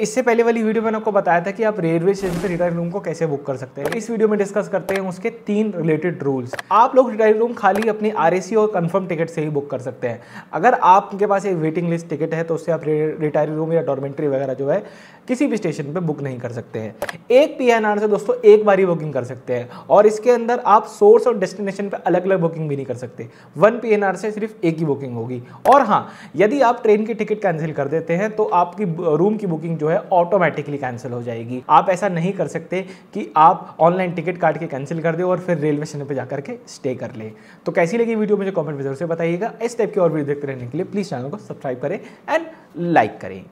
इससे पहले वाली वीडियो मैंने आपको बताया था कि आप रेलवे स्टेशन पर रिटायर रूम को कैसे बुक कर सकते हैं इस वीडियो में डिस्कस करते हैं उसके तीन रिलेटेड रूल्स आप लोग रिटायर रूम खाली अपनी आर और कन्फर्म टिकट से ही बुक कर सकते हैं अगर आपके पास एक वेटिंग लिस्ट टिकट है तो उससे आप रिटायर रूम या डॉर्मेंट्री वगैरह जो है किसी भी स्टेशन पर बुक नहीं कर सकते हैं एक पी से दोस्तों एक बार ही बुकिंग कर सकते हैं और इसके अंदर आप सोर्स और डेस्टिनेशन पर अलग अलग बुकिंग भी नहीं कर सकते वन पी से सिर्फ एक ही बुकिंग होगी और हाँ यदि आप ट्रेन की टिकट कैंसिल कर देते हैं तो आपकी रूम की बुकिंग जो है ऑटोमेटिकली कैंसिल हो जाएगी आप ऐसा नहीं कर सकते कि आप ऑनलाइन टिकट काट के कैंसिल कर दे और फिर रेलवे स्टेशन पर जाकर के स्टे कर ले तो कैसी लगी वीडियो मुझे कॉमेंट में जरूर से बताइएगा इस टाइप की और वीडियो देखते रहने के लिए प्लीज़ चैनल को सब्सक्राइब करें एंड लाइक करें